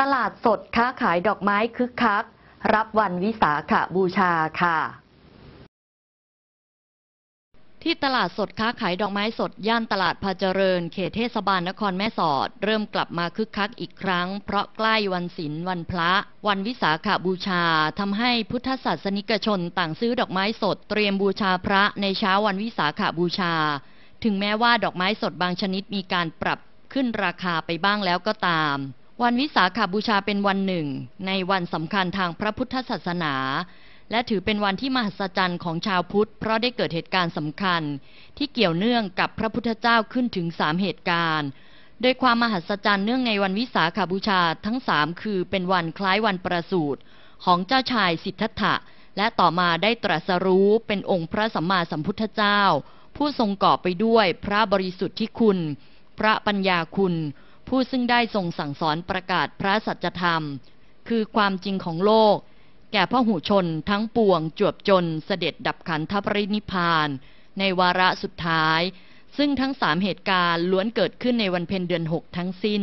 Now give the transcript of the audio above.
ตลาดสดค้าขายดอกไม้คึกคักรับวันวิสาขบูชาค่ะ ที่ตลาดสดค้าขายดอกไม้สดย่านตลาดพาเจริญ เขตเทศบาลนครแม่สอด เริ่มกลับมาคึกคักอีกครั้งเพราะใกล้วันศีลวันพระวันวิสาขาบูชา ทำให้พุทธศาสนิกชนต่างซื้อดอกไม้สดเตรียมบูชาพระในเช้าวันวิสาขาบูชา ถึงแม้ว่าดอกไม้สดบางชนิดมีการปรับขึ้นราคาไปบ้างแล้วก็ตามวันวิสาขาบูชาเป็นวันหนึ่ง ในวันสำคัญทางพระพุทธศาสนา และถือเป็นวันที่มหัศจรรย์ของชาวพุทธ เพราะได้เกิดเหตุการณ์สำคัญที่เกี่ยวเนื่องกับพระพุทธเจ้าขึ้นถึงสามเหตุการณ์โดยความมหัศจรรย์เนื่องในวันวิสาขาบูชาทั้งสามคือเป็นวันคล้ายวันประสูติของเจ้าชาย สิทธัตถะและต่อมาได้ตรัสรู้เป็นองค์พระสัมมาสัมพุทธเจ้า ผู้ทรงก่อไปด้วยพระบริสุทธิ์ที่คุณ พระปัญญาคุณผู้ซึ่งได้ทรงสั่งสอนประกาศพระสัจธรรม คือความจริงของโลก แก่พระหูชนทั้งปวงจวบจนเสด็จดับขันธปรินิพาน ในวาระสุดท้าย ซึ่งทั้งสามเหตุการณ์ล้วนเกิดขึ้นในวันเพ็ญเดือนหกทั้งสิ้น